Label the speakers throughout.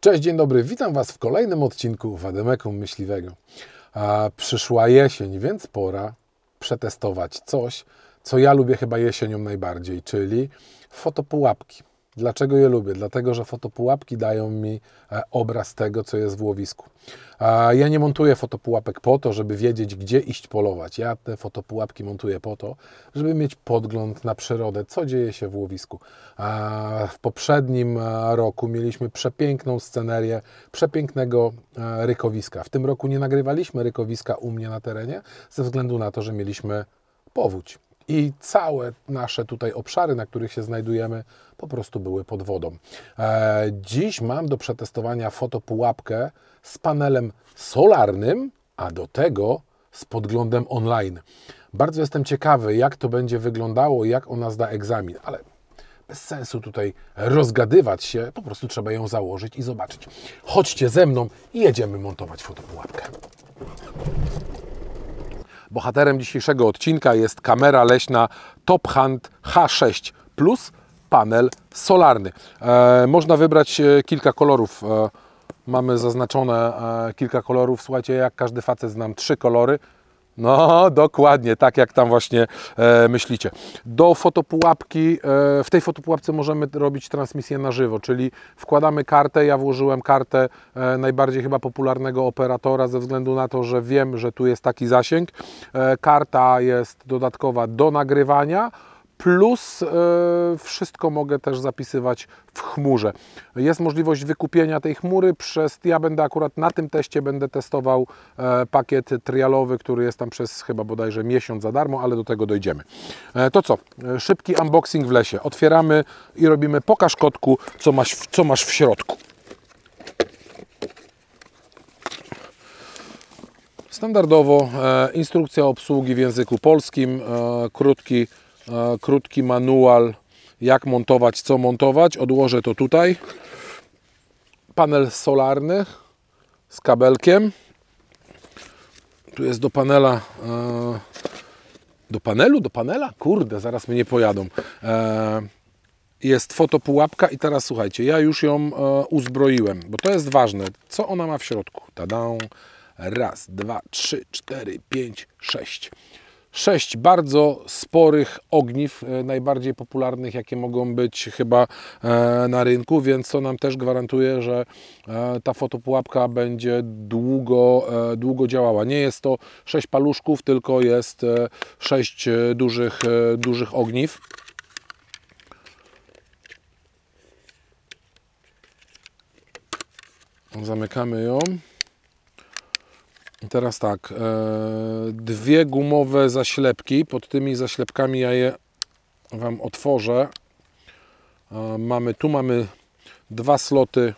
Speaker 1: Cześć, dzień dobry, witam Was w kolejnym odcinku Wademekum Myśliwego. A przyszła jesień, więc pora przetestować coś, co ja lubię chyba jesienią najbardziej, czyli fotopułapki. Dlaczego je lubię? Dlatego, że fotopułapki dają mi e, obraz tego, co jest w łowisku. Ja nie montuję fotopułapek po to, żeby wiedzieć, gdzie iść polować. Ja te fotopułapki montuję po to, żeby mieć podgląd na przyrodę, co dzieje się w łowisku. W poprzednim e, roku mieliśmy przepiękną scenerię przepięknego e, rykowiska. W tym roku nie nagrywaliśmy rykowiska u mnie na terenie ze względu na to, że mieliśmy powódź i całe nasze tutaj obszary, na których się znajdujemy, po prostu były pod wodą. E, dziś mam do przetestowania fotopułapkę z panelem solarnym, a do tego z podglądem online. Bardzo jestem ciekawy, jak to będzie wyglądało, jak ona zda egzamin, ale bez sensu tutaj rozgadywać się, po prostu trzeba ją założyć i zobaczyć. Chodźcie ze mną i jedziemy montować fotopułapkę. Bohaterem dzisiejszego odcinka jest kamera leśna Top Hunt H6 Plus panel solarny. E, można wybrać e, kilka kolorów. E, mamy zaznaczone e, kilka kolorów. Słuchajcie, jak każdy facet znam trzy kolory. No, dokładnie, tak jak tam właśnie e, myślicie. Do fotopułapki, e, w tej fotopułapce możemy robić transmisję na żywo, czyli wkładamy kartę, ja włożyłem kartę e, najbardziej chyba popularnego operatora ze względu na to, że wiem, że tu jest taki zasięg. E, karta jest dodatkowa do nagrywania plus e, wszystko mogę też zapisywać w chmurze. Jest możliwość wykupienia tej chmury przez, ja będę akurat na tym teście będę testował e, pakiet trialowy, który jest tam przez chyba bodajże miesiąc za darmo, ale do tego dojdziemy. E, to co, szybki unboxing w lesie. Otwieramy i robimy pokaż kotku, co masz, co masz w środku. Standardowo instrukcja obsługi w języku polskim, krótki krótki manual, jak montować, co montować. Odłożę to tutaj. Panel solarny z kabelkiem. Tu jest do panela. E, do panelu? Do panela? Kurde, zaraz mnie pojadą. E, jest fotopułapka i teraz słuchajcie, ja już ją e, uzbroiłem, bo to jest ważne. Co ona ma w środku? Tada! Raz, dwa, trzy, cztery, pięć, sześć sześć bardzo sporych ogniw, e, najbardziej popularnych, jakie mogą być chyba e, na rynku, więc to nam też gwarantuje, że e, ta fotopułapka będzie długo, długo działała. Nie jest to sześć paluszków, tylko jest sześć dużych, dużych ogniw. Zamykamy ją. Teraz tak, e, dwie gumowe zaślepki, pod tymi zaślepkami ja je Wam otworzę. E, mamy, tu mamy dwa sloty,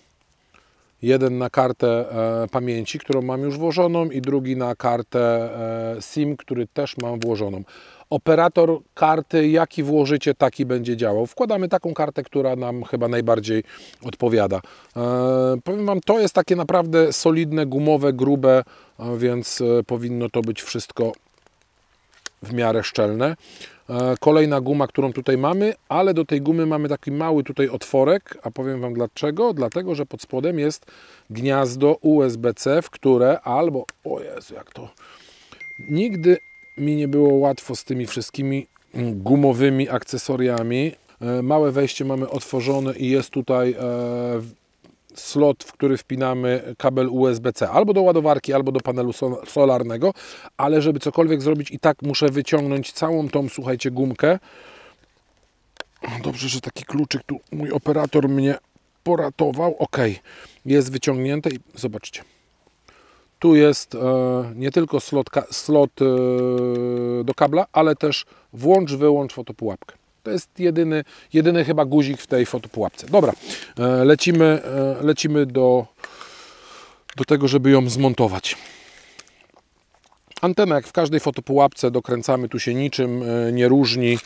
Speaker 1: jeden na kartę e, pamięci, którą mam już włożoną i drugi na kartę SIM, który też mam włożoną operator karty, jaki włożycie, taki będzie działał. Wkładamy taką kartę, która nam chyba najbardziej odpowiada. E, powiem Wam, to jest takie naprawdę solidne, gumowe, grube, e, więc e, powinno to być wszystko w miarę szczelne. Kolejna guma, którą tutaj mamy, ale do tej gumy mamy taki mały tutaj otworek, a powiem Wam dlaczego. Dlatego, że pod spodem jest gniazdo USB-C, w które albo, o Jezu, jak to, nigdy mi nie było łatwo z tymi wszystkimi mm, gumowymi akcesoriami. E, małe wejście mamy otworzone i jest tutaj e, slot, w który wpinamy kabel USB-C albo do ładowarki, albo do panelu solarnego, ale żeby cokolwiek zrobić i tak muszę wyciągnąć całą tą, słuchajcie, gumkę. Dobrze, że taki kluczyk tu mój operator mnie poratował. Ok, jest wyciągnięte i zobaczcie. Tu jest e, nie tylko slot, slot e, do kabla, ale też włącz, wyłącz fotopułapkę. To jest jedyny, jedyny chyba guzik w tej fotopułapce. Dobra, e, lecimy, lecimy do, do tego, żeby ją zmontować. Antenę, jak w każdej fotopułapce, dokręcamy, tu się niczym nie różni.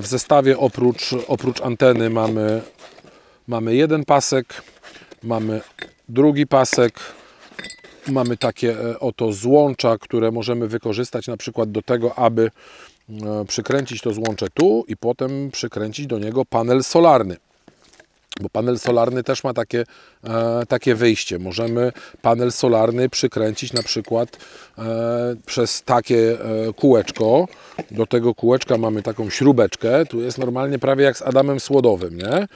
Speaker 1: W zestawie oprócz, oprócz anteny mamy, mamy jeden pasek, mamy drugi pasek, Mamy takie e, oto złącza, które możemy wykorzystać na przykład do tego, aby e, przykręcić to złącze tu i potem przykręcić do niego panel solarny bo panel solarny też ma takie, e, takie wyjście. Możemy panel solarny przykręcić na przykład e, przez takie e, kółeczko. Do tego kółeczka mamy taką śrubeczkę. Tu jest normalnie prawie jak z Adamem Słodowym, nie?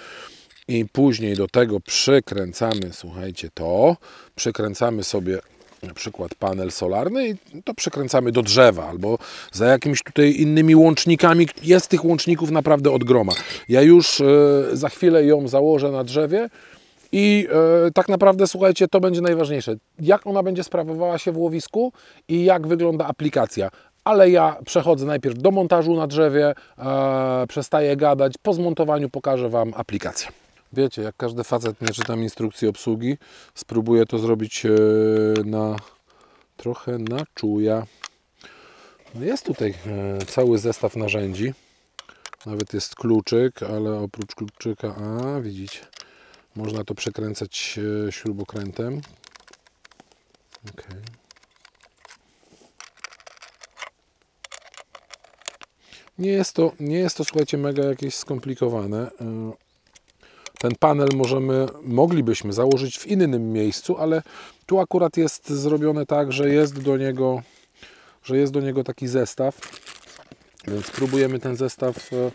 Speaker 1: i później do tego przykręcamy, słuchajcie, to, przykręcamy sobie na przykład panel solarny i to przykręcamy do drzewa albo za jakimiś tutaj innymi łącznikami. Jest tych łączników naprawdę od groma. Ja już e, za chwilę ją założę na drzewie i e, tak naprawdę, słuchajcie, to będzie najważniejsze. Jak ona będzie sprawowała się w łowisku i jak wygląda aplikacja ale ja przechodzę najpierw do montażu na drzewie, e, przestaję gadać, po zmontowaniu pokażę Wam aplikację. Wiecie, jak każdy facet nie czytam instrukcji obsługi, spróbuję to zrobić e, na trochę na czuja. No jest tutaj e, cały zestaw narzędzi. Nawet jest kluczyk, ale oprócz kluczyka, a widzicie, można to przekręcać e, śrubokrętem. Ok. Nie jest to, nie jest to słuchajcie, mega jakieś skomplikowane ten panel możemy, moglibyśmy założyć w innym miejscu, ale tu akurat jest zrobione tak, że jest do niego, że jest do niego taki zestaw, więc próbujemy ten zestaw e,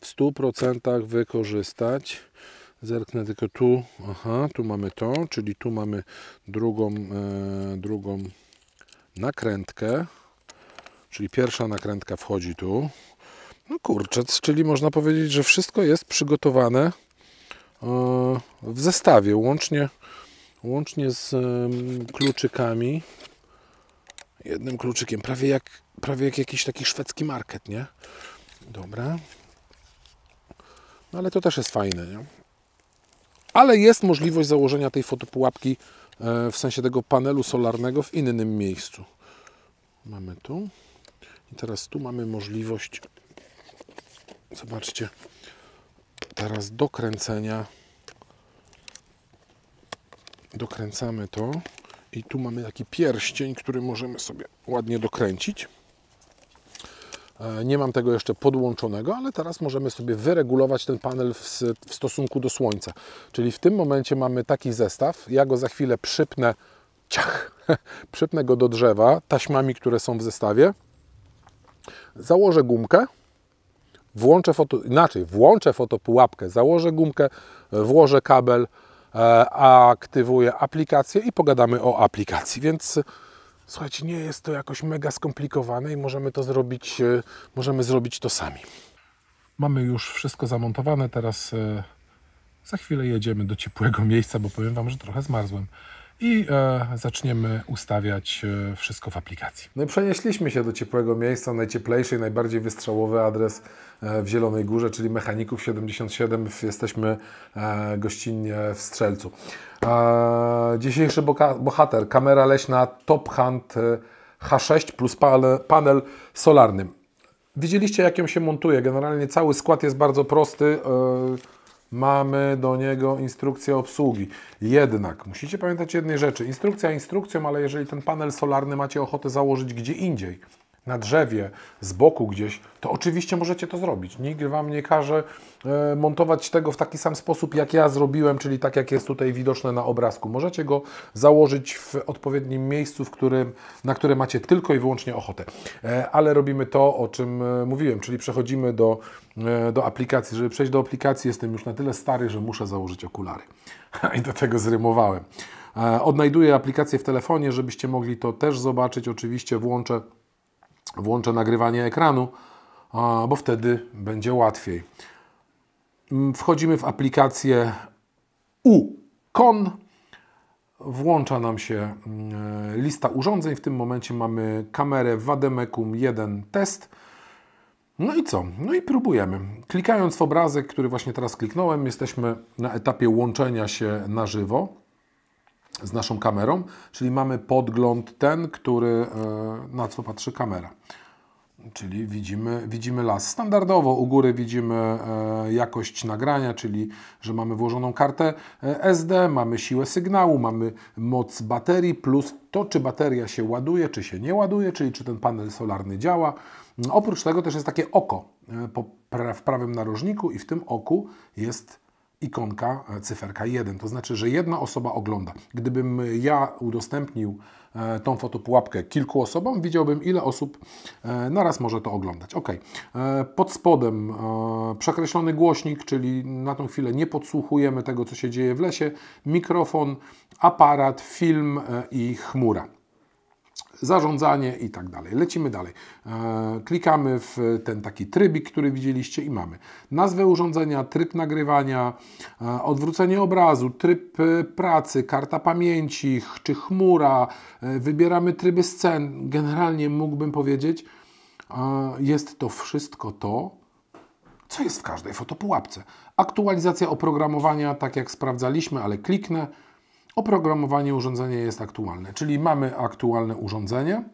Speaker 1: w 100% wykorzystać. Zerknę tylko tu, aha, tu mamy to, czyli tu mamy drugą, e, drugą nakrętkę, czyli pierwsza nakrętka wchodzi tu. No kurczec, czyli można powiedzieć, że wszystko jest przygotowane E, w zestawie, łącznie, łącznie z kluczykami. Jednym kluczykiem, prawie jak, prawie jak jakiś taki szwedzki market, nie? Dobra. No ale to też jest fajne, nie? Ale jest możliwość założenia tej fotopułapki e, w sensie tego panelu solarnego w innym miejscu. Mamy tu. I teraz tu mamy możliwość, zobaczcie, teraz do kręcenia dokręcamy to i tu mamy taki pierścień, który możemy sobie ładnie dokręcić. E, nie mam tego jeszcze podłączonego, ale teraz możemy sobie wyregulować ten panel w, w, stosunku do słońca. Czyli w tym momencie mamy taki zestaw. Ja go za chwilę przypnę, ciach, przypnę go do drzewa taśmami, które są w zestawie. Założę gumkę włączę foto, inaczej, włączę fotopułapkę, założę gumkę, e, włożę kabel, e, aktywuję aplikację i pogadamy o aplikacji. Więc słuchajcie, nie jest to jakoś mega skomplikowane i możemy to zrobić, e, możemy zrobić to sami. Mamy już wszystko zamontowane, teraz za chwilę jedziemy do ciepłego miejsca, bo powiem Wam, że trochę zmarzłem i e, zaczniemy ustawiać e, wszystko w aplikacji. No i przenieśliśmy się do ciepłego miejsca, najcieplejszy, najbardziej wystrzałowy adres e, w Zielonej Górze, czyli Mechaników 77. Jesteśmy e, gościnnie w Strzelcu. dzisiejszy bohater, kamera leśna Top Hunt e, H6 plus panel solarny. Widzieliście, jak ją się montuje. Generalnie cały skład jest bardzo prosty. E, mamy do niego instrukcję obsługi. Jednak musicie pamiętać jednej rzeczy. Instrukcja instrukcją, ale jeżeli ten panel solarny macie ochotę założyć gdzie indziej, na drzewie, z boku gdzieś, to oczywiście możecie to zrobić. Nikt Wam nie każe e, montować tego w taki sam sposób, jak ja zrobiłem, czyli tak, jak jest tutaj widoczne na obrazku. Możecie go założyć w odpowiednim miejscu, w którym, na które macie tylko i wyłącznie ochotę. E, ale robimy to, o czym e, mówiłem, czyli przechodzimy do, do aplikacji. Żeby przejść do aplikacji, jestem już na tyle stary, że muszę założyć okulary. I do tego zrymowałem. Odnajduję aplikację w telefonie, żebyście mogli to też zobaczyć. Oczywiście włączę włączę nagrywanie ekranu, bo wtedy będzie łatwiej. Mm, wchodzimy w aplikację UCon. Włącza nam się mm, lista urządzeń. W tym momencie mamy kamerę Vademecum 1 test. No i co? No i próbujemy. Klikając w obrazek, który właśnie teraz kliknąłem, jesteśmy na etapie łączenia się na żywo z naszą kamerą, czyli mamy podgląd ten, który, e, na co patrzy kamera. Czyli widzimy, widzimy las. Standardowo u góry widzimy e, jakość nagrania, czyli że mamy włożoną kartę e, SD, mamy siłę sygnału, mamy moc baterii, plus to, czy bateria się ładuje, czy się nie ładuje, czyli czy ten panel solarny działa. Oprócz tego też jest takie oko w prawym narożniku i w tym oku jest ikonka, e, cyferka 1. To znaczy, że jedna osoba ogląda. Gdybym ja udostępnił e, tą fotopułapkę kilku osobom, widziałbym ile osób e, naraz może to oglądać. Ok. Pod spodem przekreślony głośnik, czyli na tą chwilę nie podsłuchujemy tego, co się dzieje w lesie, mikrofon, aparat, film i chmura zarządzanie i tak dalej. Lecimy dalej. E, klikamy w ten taki trybik, który widzieliście i mamy nazwę urządzenia, tryb nagrywania, e, odwrócenie obrazu, tryb e, pracy, karta pamięci czy chmura. Wybieramy tryby scen. Generalnie mógłbym powiedzieć, jest to wszystko to, co jest w każdej fotopułapce. Aktualizacja oprogramowania, tak jak sprawdzaliśmy, ale kliknę Oprogramowanie urządzenia jest aktualne, czyli mamy aktualne urządzenie,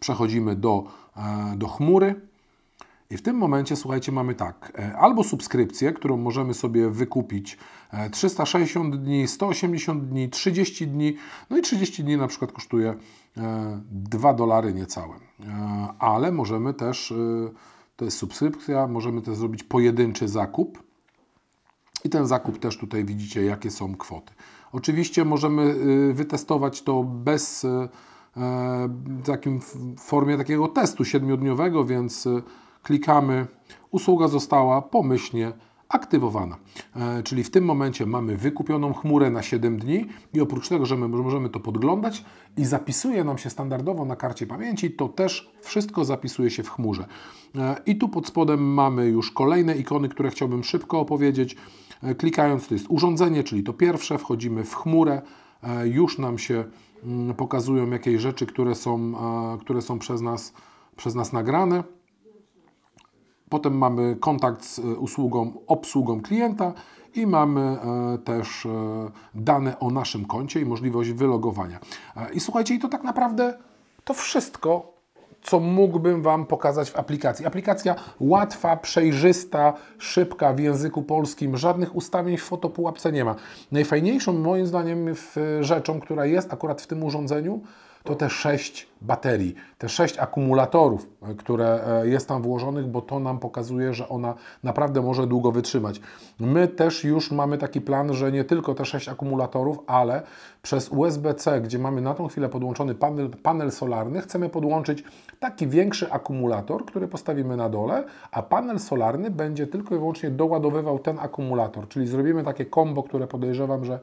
Speaker 1: przechodzimy do, e, do chmury i w tym momencie, słuchajcie, mamy tak, e, albo subskrypcję, którą możemy sobie wykupić 360 e, dni, 180 dni, 30 dni, no i 30 dni na przykład kosztuje 2 dolary niecałe, ale możemy też, to jest subskrypcja, możemy też zrobić pojedynczy zakup i ten zakup też tutaj widzicie, jakie są kwoty. Oczywiście możemy y, wytestować to bez y, y, w takim formie takiego testu siedmiodniowego, więc klikamy usługa została pomyślnie aktywowana. E, czyli w tym momencie mamy wykupioną chmurę na 7 dni i oprócz tego, że my możemy to podglądać i zapisuje nam się standardowo na karcie pamięci, to też wszystko zapisuje się w chmurze. E, I tu pod spodem mamy już kolejne ikony, które chciałbym szybko opowiedzieć. E, klikając, to jest urządzenie, czyli to pierwsze, wchodzimy w chmurę, e, już nam się mm, pokazują jakieś rzeczy, które są, e, które są przez, nas, przez nas nagrane. Potem mamy kontakt z usługą, obsługą klienta i mamy też dane o naszym koncie i możliwość wylogowania. I słuchajcie, i to tak naprawdę to wszystko co mógłbym Wam pokazać w aplikacji. Aplikacja łatwa, przejrzysta, szybka w języku polskim, żadnych ustawień w fotopułapce nie ma. Najfajniejszą moim zdaniem rzeczą, która jest akurat w tym urządzeniu, to te sześć baterii, te sześć akumulatorów, e, które e, jest tam włożonych, bo to nam pokazuje, że ona naprawdę może długo wytrzymać. My też już mamy taki plan, że nie tylko te sześć akumulatorów, ale przez USB-C, gdzie mamy na tą chwilę podłączony panel, panel solarny, chcemy podłączyć taki większy akumulator, który postawimy na dole, a panel solarny będzie tylko i wyłącznie doładowywał ten akumulator, czyli zrobimy takie kombo, które podejrzewam, że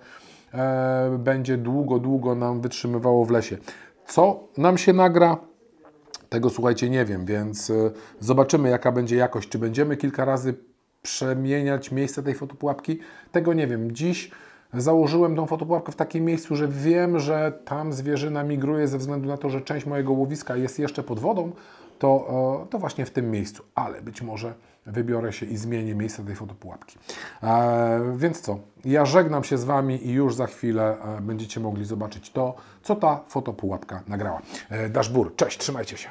Speaker 1: e, będzie długo, długo nam wytrzymywało w lesie. Co nam się nagra? Tego słuchajcie, nie wiem, więc y, zobaczymy, jaka będzie jakość. Czy będziemy kilka razy przemieniać miejsce tej fotopułapki? Tego nie wiem. Dziś założyłem tą fotopułapkę w takim miejscu, że wiem, że tam zwierzyna migruje ze względu na to, że część mojego łowiska jest jeszcze pod wodą, to, e, to właśnie w tym miejscu, ale być może wybiorę się i zmienię miejsce tej fotopułapki. E, więc co, ja żegnam się z Wami i już za chwilę e, będziecie mogli zobaczyć to, co ta fotopułapka nagrała. Daszbur, cześć, trzymajcie się.